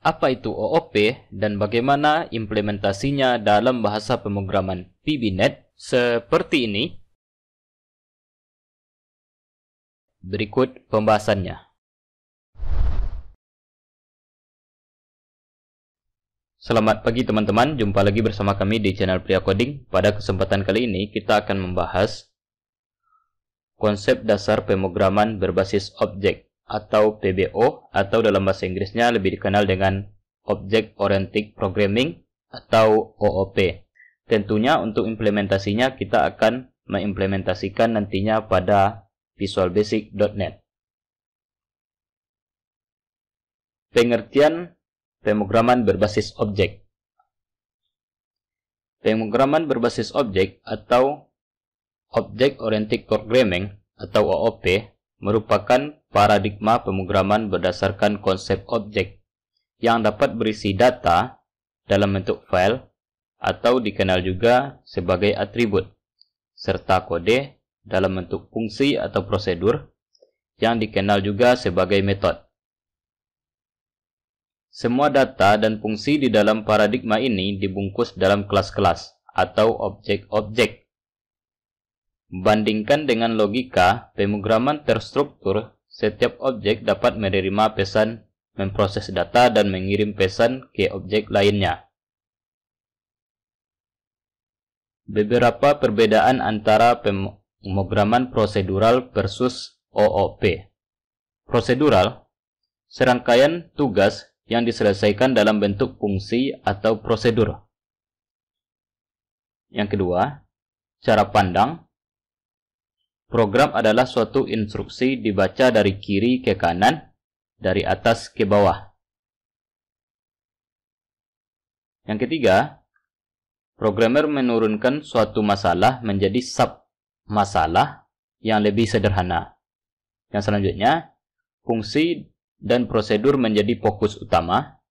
Apa itu OOP dan bagaimana implementasinya dalam bahasa pemrograman PBNet seperti ini? Berikut pembahasannya. Selamat pagi teman-teman, jumpa lagi bersama kami di channel Pria Coding. Pada kesempatan kali ini kita akan membahas konsep dasar pemrograman berbasis objek atau PBO atau dalam bahasa Inggrisnya lebih dikenal dengan Object Oriented Programming atau OOP. Tentunya untuk implementasinya kita akan mengimplementasikan nantinya pada Visual Basic .NET. Pengertian pemrograman berbasis objek. Pemrograman berbasis objek atau Object Oriented Programming atau OOP merupakan paradigma pemrograman berdasarkan konsep objek yang dapat berisi data dalam bentuk file atau dikenal juga sebagai atribut serta kode dalam bentuk fungsi atau prosedur yang dikenal juga sebagai metode. Semua data dan fungsi di dalam paradigma ini dibungkus dalam kelas-kelas atau objek-objek Bandingkan dengan logika pemrograman terstruktur, setiap objek dapat menerima pesan, memproses data, dan mengirim pesan ke objek lainnya. Beberapa perbedaan antara pemrograman prosedural versus OOP. Prosedural, serangkaian tugas yang diselesaikan dalam bentuk fungsi atau prosedur. Yang kedua, cara pandang Program adalah suatu instruksi dibaca dari kiri ke kanan, dari atas ke bawah. Yang ketiga, programmer menurunkan suatu masalah menjadi sub-masalah yang lebih sederhana. Yang selanjutnya, fungsi dan prosedur menjadi fokus utama.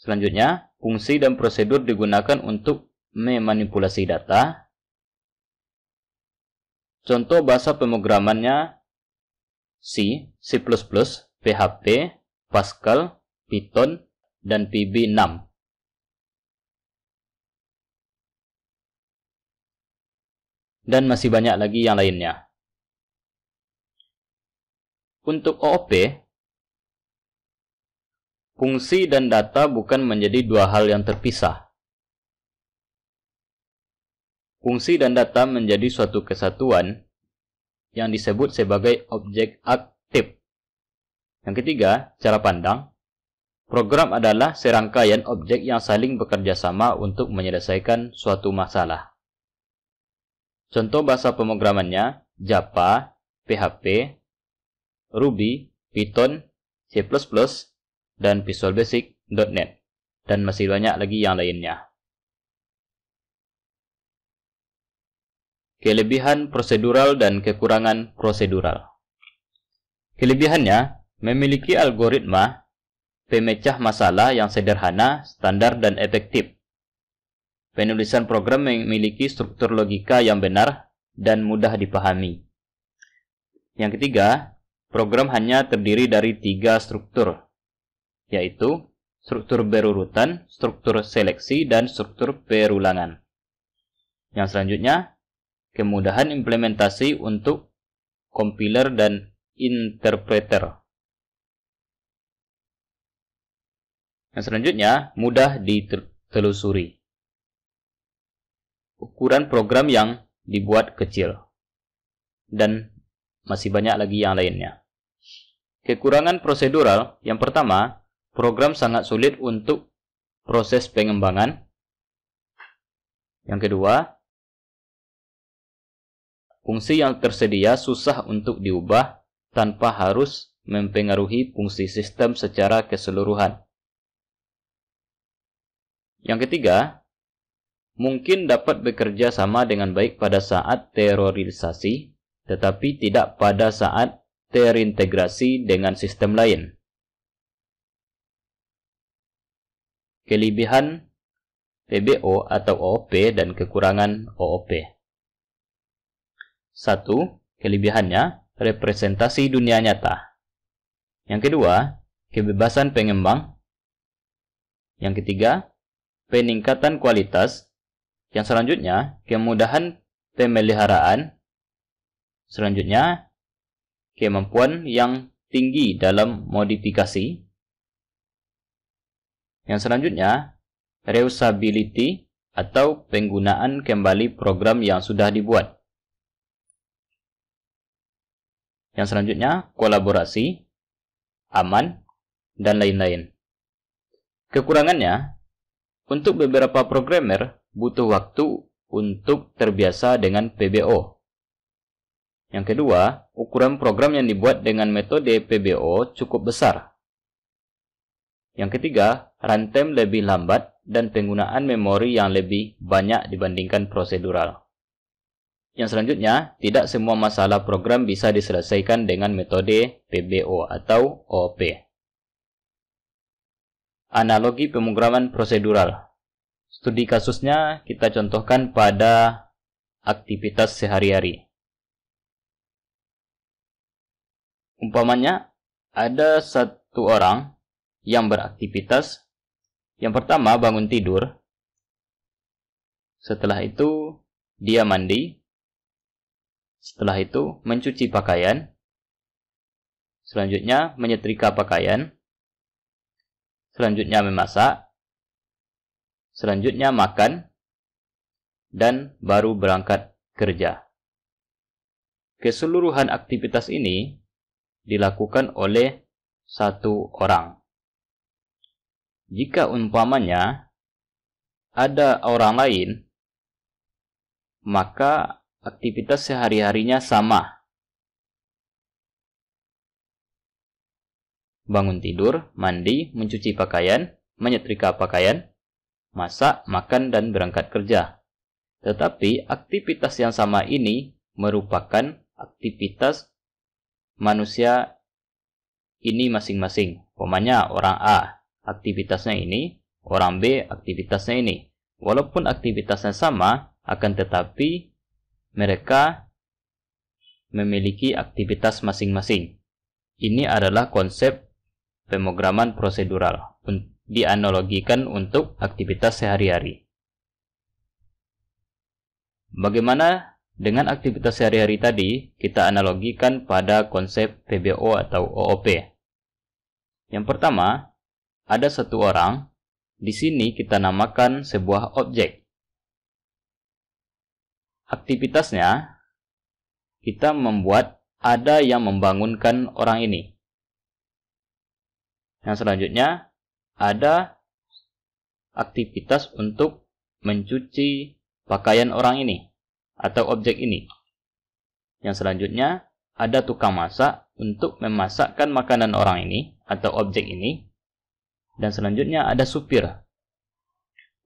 Selanjutnya, fungsi dan prosedur digunakan untuk memanipulasi data. Contoh bahasa pemrogramannya C, C++, PHP, Pascal, Python, dan PB6. Dan masih banyak lagi yang lainnya. Untuk OOP, fungsi dan data bukan menjadi dua hal yang terpisah. Fungsi dan data menjadi suatu kesatuan yang disebut sebagai objek aktif. Yang ketiga, cara pandang. Program adalah serangkaian objek yang saling bekerja sama untuk menyelesaikan suatu masalah. Contoh bahasa pemrogramannya, Java, PHP, Ruby, Python, C++, dan Visual Basic, .NET, dan masih banyak lagi yang lainnya. Kelebihan prosedural dan kekurangan prosedural. Kelebihannya, memiliki algoritma pemecah masalah yang sederhana, standar, dan efektif. Penulisan program memiliki struktur logika yang benar dan mudah dipahami. Yang ketiga, program hanya terdiri dari tiga struktur, yaitu struktur berurutan, struktur seleksi, dan struktur perulangan. Yang selanjutnya, kemudahan implementasi untuk compiler dan interpreter. Yang nah, selanjutnya, mudah ditelusuri. Ukuran program yang dibuat kecil. Dan masih banyak lagi yang lainnya. Kekurangan prosedural, yang pertama, program sangat sulit untuk proses pengembangan. Yang kedua, Fungsi yang tersedia susah untuk diubah tanpa harus mempengaruhi fungsi sistem secara keseluruhan. Yang ketiga, mungkin dapat bekerja sama dengan baik pada saat terorisasi, tetapi tidak pada saat terintegrasi dengan sistem lain. Kelebihan PBO atau OOP dan kekurangan OOP. Satu, kelebihannya representasi dunia nyata. Yang kedua, kebebasan pengembang. Yang ketiga, peningkatan kualitas. Yang selanjutnya, kemudahan pemeliharaan. Selanjutnya, kemampuan yang tinggi dalam modifikasi. Yang selanjutnya, reusability atau penggunaan kembali program yang sudah dibuat. Yang selanjutnya, kolaborasi, aman, dan lain-lain. Kekurangannya, untuk beberapa programmer butuh waktu untuk terbiasa dengan PBO. Yang kedua, ukuran program yang dibuat dengan metode PBO cukup besar. Yang ketiga, runtime lebih lambat dan penggunaan memori yang lebih banyak dibandingkan prosedural. Yang selanjutnya, tidak semua masalah program bisa diselesaikan dengan metode PBO atau OP Analogi pemrograman prosedural. Studi kasusnya kita contohkan pada aktivitas sehari-hari. Umpamanya, ada satu orang yang beraktivitas. Yang pertama, bangun tidur. Setelah itu, dia mandi, setelah itu, mencuci pakaian. Selanjutnya, menyetrika pakaian. Selanjutnya, memasak. Selanjutnya, makan. Dan baru berangkat kerja. Keseluruhan aktivitas ini dilakukan oleh satu orang. Jika umpamanya ada orang lain, maka aktivitas sehari-harinya sama. Bangun tidur, mandi, mencuci pakaian, menyetrika pakaian, masak, makan, dan berangkat kerja. Tetapi aktivitas yang sama ini merupakan aktivitas manusia ini masing-masing. Umpamanya orang A, aktivitasnya ini, orang B, aktivitasnya ini. Walaupun aktivitasnya sama, akan tetapi mereka memiliki aktivitas masing-masing. Ini adalah konsep pemrograman prosedural dianalogikan untuk aktivitas sehari-hari. Bagaimana dengan aktivitas sehari-hari tadi kita analogikan pada konsep PBO atau OOP. Yang pertama, ada satu orang, di sini kita namakan sebuah objek aktivitasnya kita membuat ada yang membangunkan orang ini. Yang selanjutnya ada aktivitas untuk mencuci pakaian orang ini atau objek ini. Yang selanjutnya ada tukang masak untuk memasakkan makanan orang ini atau objek ini. Dan selanjutnya ada supir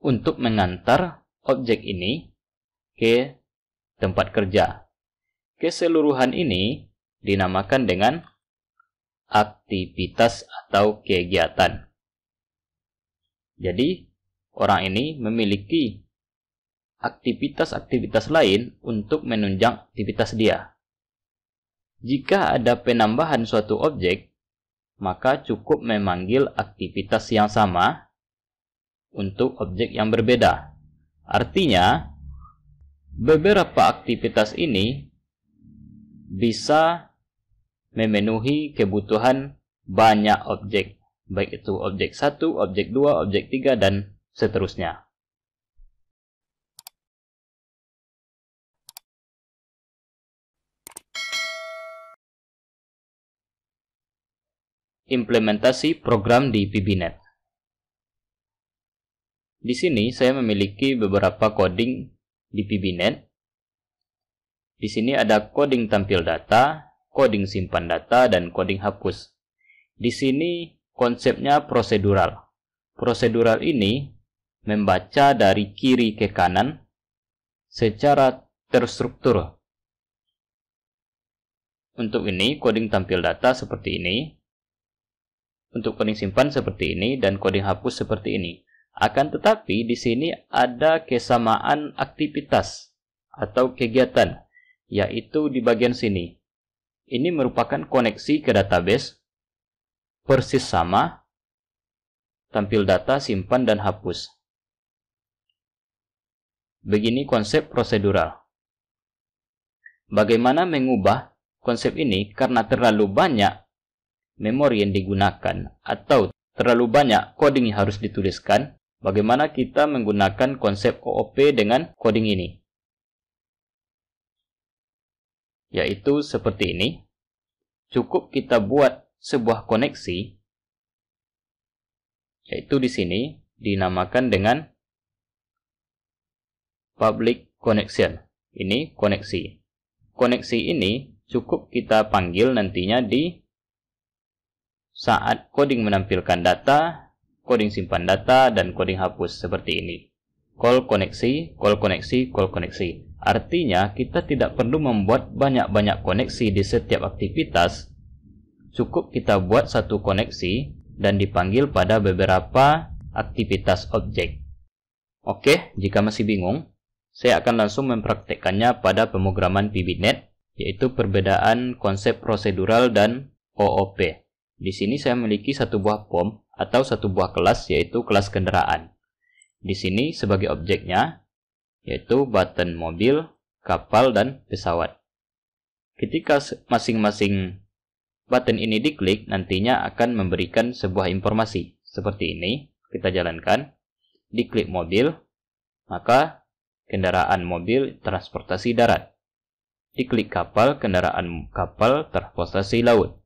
untuk mengantar objek ini ke tempat kerja. Keseluruhan ini dinamakan dengan aktivitas atau kegiatan. Jadi, orang ini memiliki aktivitas-aktivitas lain untuk menunjang aktivitas dia. Jika ada penambahan suatu objek, maka cukup memanggil aktivitas yang sama untuk objek yang berbeda. Artinya, Beberapa aktivitas ini bisa memenuhi kebutuhan banyak objek, baik itu objek 1, objek 2, objek 3, dan seterusnya. Implementasi program di PBNet Di sini saya memiliki beberapa coding di PBNet. Di sini ada coding tampil data, coding simpan data, dan coding hapus. Di sini konsepnya prosedural. Prosedural ini membaca dari kiri ke kanan secara terstruktur. Untuk ini, coding tampil data seperti ini. Untuk coding simpan seperti ini, dan coding hapus seperti ini. Akan tetapi di sini ada kesamaan aktivitas atau kegiatan, yaitu di bagian sini. Ini merupakan koneksi ke database, persis sama, tampil data, simpan, dan hapus. Begini konsep prosedural. Bagaimana mengubah konsep ini karena terlalu banyak memori yang digunakan atau terlalu banyak coding yang harus dituliskan, Bagaimana kita menggunakan konsep OOP dengan coding ini? Yaitu seperti ini. Cukup kita buat sebuah koneksi, yaitu di sini dinamakan dengan public connection. Ini koneksi. Koneksi ini cukup kita panggil nantinya di saat coding menampilkan data coding simpan data, dan coding hapus seperti ini. Call koneksi, call koneksi, call koneksi. Artinya, kita tidak perlu membuat banyak-banyak koneksi di setiap aktivitas. Cukup kita buat satu koneksi dan dipanggil pada beberapa aktivitas objek. Oke, jika masih bingung, saya akan langsung mempraktekkannya pada pemrograman PBNet, yaitu perbedaan konsep prosedural dan OOP. Di sini saya memiliki satu buah form atau satu buah kelas yaitu kelas kendaraan. Di sini sebagai objeknya yaitu button mobil, kapal, dan pesawat. Ketika masing-masing button ini diklik, nantinya akan memberikan sebuah informasi. Seperti ini, kita jalankan. Diklik mobil, maka kendaraan mobil transportasi darat. Diklik kapal, kendaraan kapal transportasi laut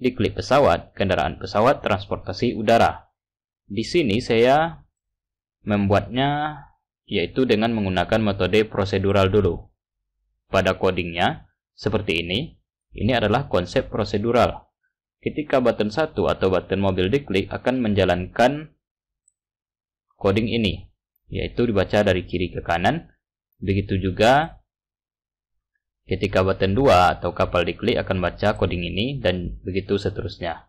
diklik pesawat, kendaraan pesawat, transportasi udara. Di sini saya membuatnya yaitu dengan menggunakan metode prosedural dulu. Pada codingnya, seperti ini, ini adalah konsep prosedural. Ketika button 1 atau button mobil diklik akan menjalankan coding ini, yaitu dibaca dari kiri ke kanan. Begitu juga Ketika button 2 atau kapal diklik akan baca coding ini dan begitu seterusnya.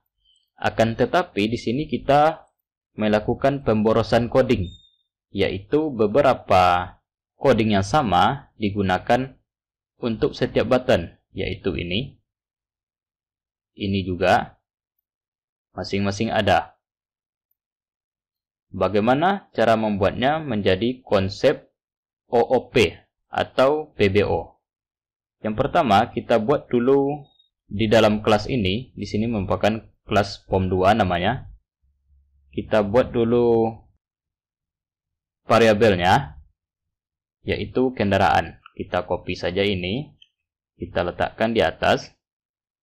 Akan tetapi di sini kita melakukan pemborosan coding, yaitu beberapa coding yang sama digunakan untuk setiap button, yaitu ini, ini juga, masing-masing ada. Bagaimana cara membuatnya menjadi konsep OOP atau PBO? Yang pertama, kita buat dulu di dalam kelas ini, di sini merupakan kelas POM2 namanya. Kita buat dulu variabelnya, yaitu kendaraan. Kita copy saja ini, kita letakkan di atas,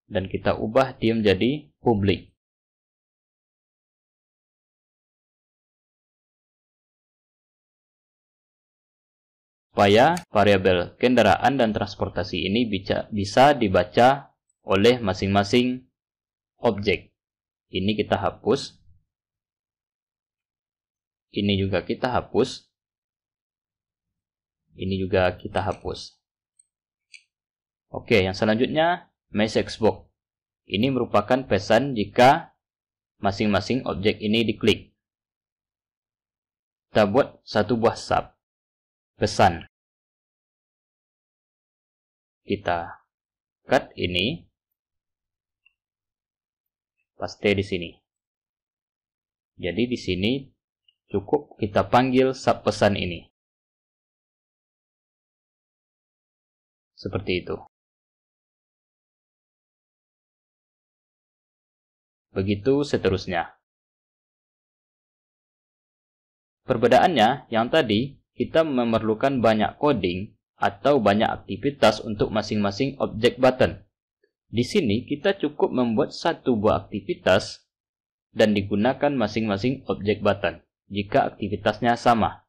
dan kita ubah dia menjadi publik. supaya variabel kendaraan dan transportasi ini bisa dibaca oleh masing-masing objek. Ini kita hapus. Ini juga kita hapus. Ini juga kita hapus. Oke, yang selanjutnya message box. Ini merupakan pesan jika masing-masing objek ini diklik. Kita buat satu buah sub pesan. Kita cut ini, paste di sini. Jadi di sini cukup kita panggil sub pesan ini. Seperti itu. Begitu seterusnya. Perbedaannya yang tadi kita memerlukan banyak coding atau banyak aktivitas untuk masing-masing objek button. Di sini kita cukup membuat satu buah aktivitas dan digunakan masing-masing objek button jika aktivitasnya sama.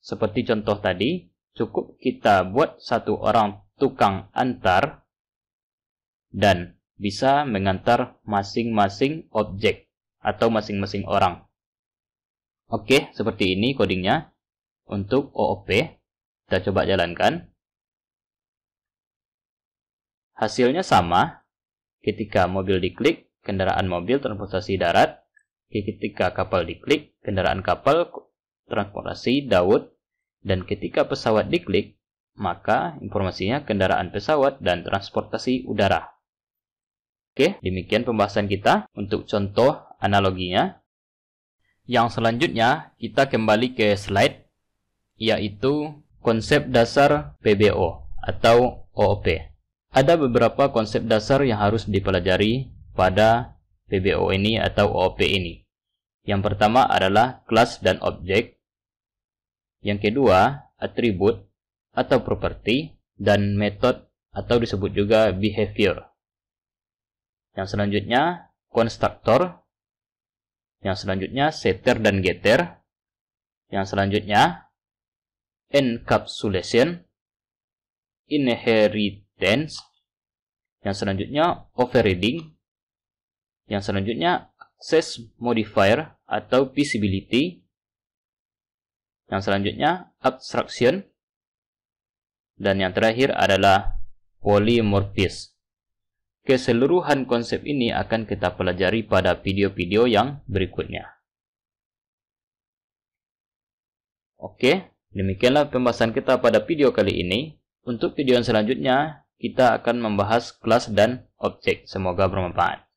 Seperti contoh tadi, cukup kita buat satu orang tukang antar dan bisa mengantar masing-masing objek atau masing-masing orang. Oke, seperti ini codingnya untuk OOP. Kita coba jalankan. Hasilnya sama ketika mobil diklik, kendaraan mobil transportasi darat. Ketika kapal diklik, kendaraan kapal transportasi daud. Dan ketika pesawat diklik, maka informasinya kendaraan pesawat dan transportasi udara. Oke, demikian pembahasan kita untuk contoh analoginya. Yang selanjutnya, kita kembali ke slide, yaitu konsep dasar PBO atau OOP. Ada beberapa konsep dasar yang harus dipelajari pada PBO ini atau OOP ini. Yang pertama adalah kelas dan objek. Yang kedua, atribut atau properti dan metode atau disebut juga behavior. Yang selanjutnya, konstruktor yang selanjutnya setter dan getter. Yang selanjutnya encapsulation, inheritance. Yang selanjutnya overriding. Yang selanjutnya access modifier atau visibility. Yang selanjutnya abstraction. Dan yang terakhir adalah polymorphism. Keseluruhan konsep ini akan kita pelajari pada video-video yang berikutnya. Oke, demikianlah pembahasan kita pada video kali ini. Untuk video yang selanjutnya, kita akan membahas kelas dan objek. Semoga bermanfaat.